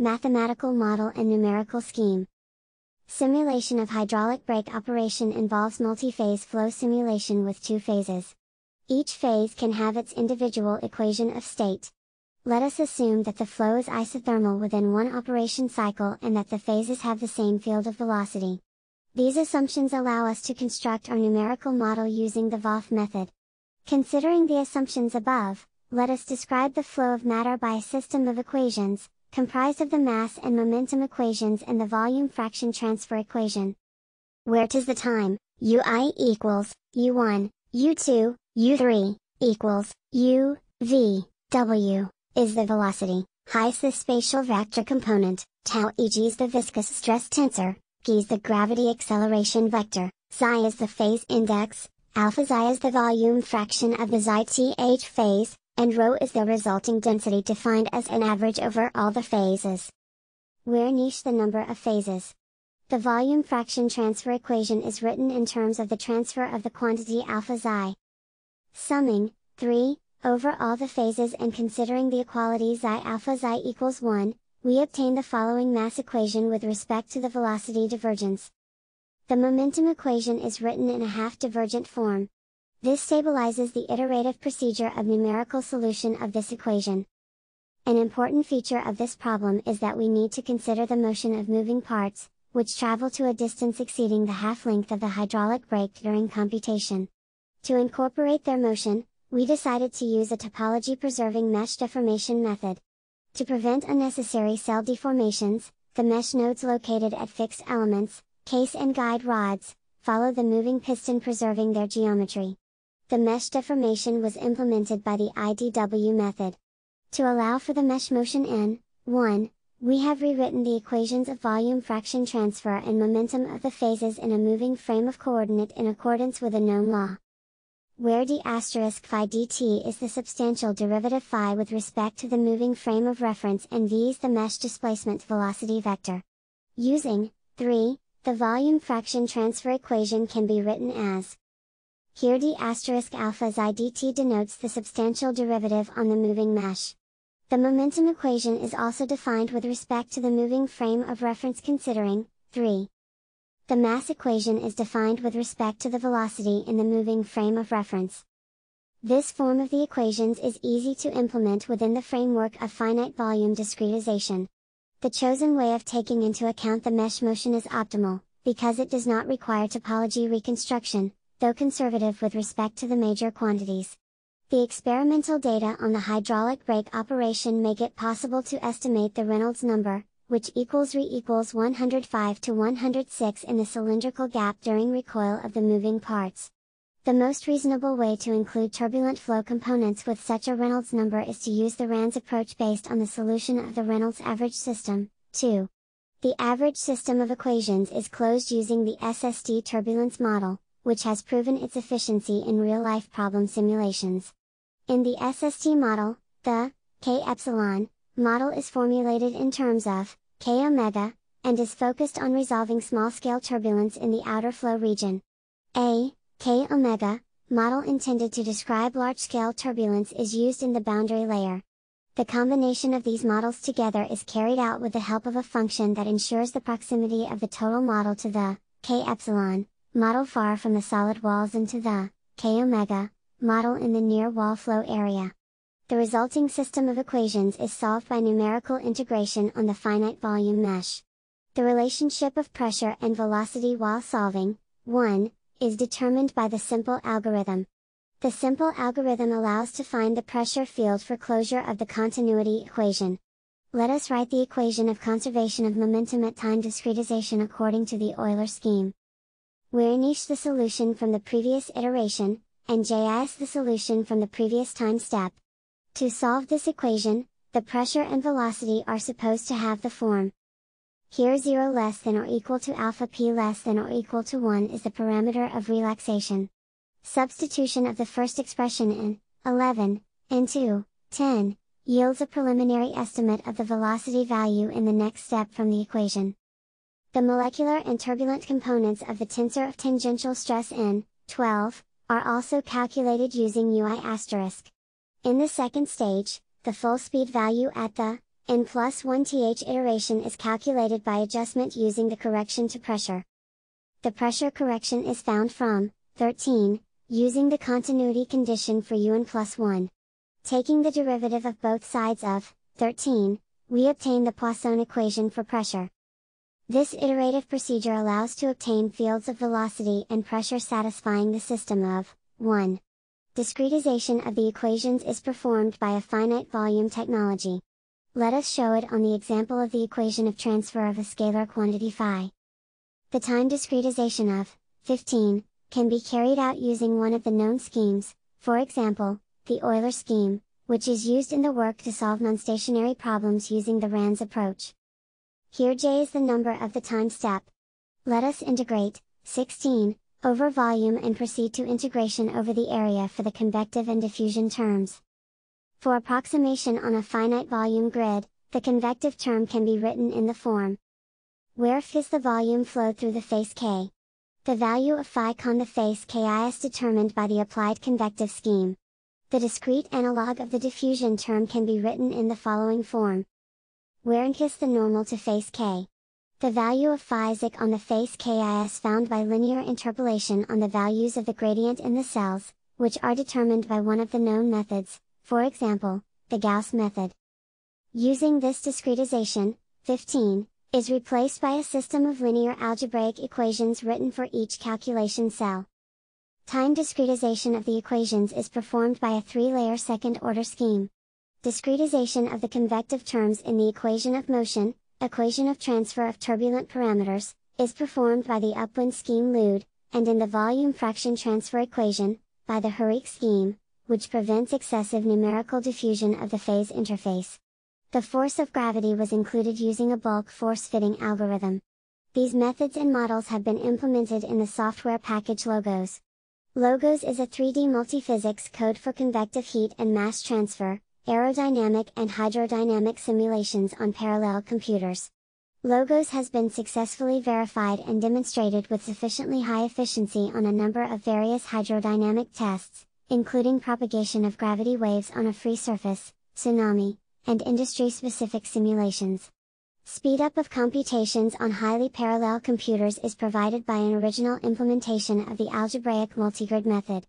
mathematical model and numerical scheme. Simulation of hydraulic brake operation involves multi-phase flow simulation with two phases. Each phase can have its individual equation of state. Let us assume that the flow is isothermal within one operation cycle and that the phases have the same field of velocity. These assumptions allow us to construct our numerical model using the VOF method. Considering the assumptions above, let us describe the flow of matter by a system of equations, comprised of the mass and momentum equations and the volume fraction transfer equation. Where does the time, ui equals, u1, u2, u3, equals, u, v, w, is the velocity, Hi is the spatial vector component, tau e g is the viscous stress tensor, g is the gravity acceleration vector, psi is the phase index, alpha xi is the volume fraction of the xi th phase, and ρ is the resulting density defined as an average over all the phases. Where niche the number of phases. The volume fraction transfer equation is written in terms of the transfer of the quantity alpha xi. Summing, 3, over all the phases and considering the equality xi alpha xi equals 1, we obtain the following mass equation with respect to the velocity divergence. The momentum equation is written in a half divergent form. This stabilizes the iterative procedure of numerical solution of this equation. An important feature of this problem is that we need to consider the motion of moving parts, which travel to a distance exceeding the half-length of the hydraulic brake during computation. To incorporate their motion, we decided to use a topology-preserving mesh deformation method. To prevent unnecessary cell deformations, the mesh nodes located at fixed elements, case and guide rods, follow the moving piston preserving their geometry. The mesh deformation was implemented by the IDW method. To allow for the mesh motion in, 1, we have rewritten the equations of volume fraction transfer and momentum of the phases in a moving frame of coordinate in accordance with a known law. Where d asterisk phi dt is the substantial derivative phi with respect to the moving frame of reference and v is the mesh displacement velocity vector. Using, 3, the volume fraction transfer equation can be written as here d asterisk alpha xi dt denotes the substantial derivative on the moving mesh. The momentum equation is also defined with respect to the moving frame of reference considering, 3. The mass equation is defined with respect to the velocity in the moving frame of reference. This form of the equations is easy to implement within the framework of finite volume discretization. The chosen way of taking into account the mesh motion is optimal, because it does not require topology reconstruction, though conservative with respect to the major quantities. The experimental data on the hydraulic brake operation make it possible to estimate the Reynolds number, which equals Re equals 105 to 106 in the cylindrical gap during recoil of the moving parts. The most reasonable way to include turbulent flow components with such a Reynolds number is to use the RANS approach based on the solution of the Reynolds average system. 2. The average system of equations is closed using the SSD turbulence model, which has proven its efficiency in real-life problem simulations. In the SST model, the K epsilon model is formulated in terms of K omega and is focused on resolving small-scale turbulence in the outer flow region. A K omega model intended to describe large-scale turbulence is used in the boundary layer. The combination of these models together is carried out with the help of a function that ensures the proximity of the total model to the K epsilon model far from the solid walls into the K omega model in the near wall flow area. The resulting system of equations is solved by numerical integration on the finite volume mesh. The relationship of pressure and velocity while solving, 1, is determined by the simple algorithm. The simple algorithm allows to find the pressure field for closure of the continuity equation. Let us write the equation of conservation of momentum at time discretization according to the Euler scheme where niche the solution from the previous iteration, and JIS the solution from the previous time step. To solve this equation, the pressure and velocity are supposed to have the form. Here 0 less than or equal to alpha p less than or equal to 1 is the parameter of relaxation. Substitution of the first expression in 11 into 10 yields a preliminary estimate of the velocity value in the next step from the equation the molecular and turbulent components of the tensor of tangential stress n, 12, are also calculated using UI asterisk. In the second stage, the full speed value at the n plus 1 th iteration is calculated by adjustment using the correction to pressure. The pressure correction is found from 13, using the continuity condition for un plus 1. Taking the derivative of both sides of 13, we obtain the Poisson equation for pressure. This iterative procedure allows to obtain fields of velocity and pressure satisfying the system of 1. Discretization of the equations is performed by a finite volume technology. Let us show it on the example of the equation of transfer of a scalar quantity phi. The time discretization of 15 can be carried out using one of the known schemes, for example, the Euler scheme, which is used in the work to solve non-stationary problems using the RANS approach. Here j is the number of the time step. Let us integrate, 16, over volume and proceed to integration over the area for the convective and diffusion terms. For approximation on a finite volume grid, the convective term can be written in the form where f is the volume flow through the face k. The value of phi con the face ki is determined by the applied convective scheme. The discrete analog of the diffusion term can be written in the following form where wherein kiss the normal to face k. The value of phi is on the face KIS found by linear interpolation on the values of the gradient in the cells, which are determined by one of the known methods, for example, the Gauss method. Using this discretization, 15, is replaced by a system of linear algebraic equations written for each calculation cell. Time discretization of the equations is performed by a three-layer second-order scheme discretization of the convective terms in the equation of motion, equation of transfer of turbulent parameters, is performed by the upwind scheme LUDE, and in the volume fraction transfer equation, by the Hurwicz scheme, which prevents excessive numerical diffusion of the phase interface. The force of gravity was included using a bulk force fitting algorithm. These methods and models have been implemented in the software package Logos. Logos is a 3D multiphysics code for convective heat and mass transfer, aerodynamic and hydrodynamic simulations on parallel computers. Logos has been successfully verified and demonstrated with sufficiently high efficiency on a number of various hydrodynamic tests, including propagation of gravity waves on a free surface, tsunami, and industry-specific simulations. Speedup of computations on highly parallel computers is provided by an original implementation of the algebraic multigrid method.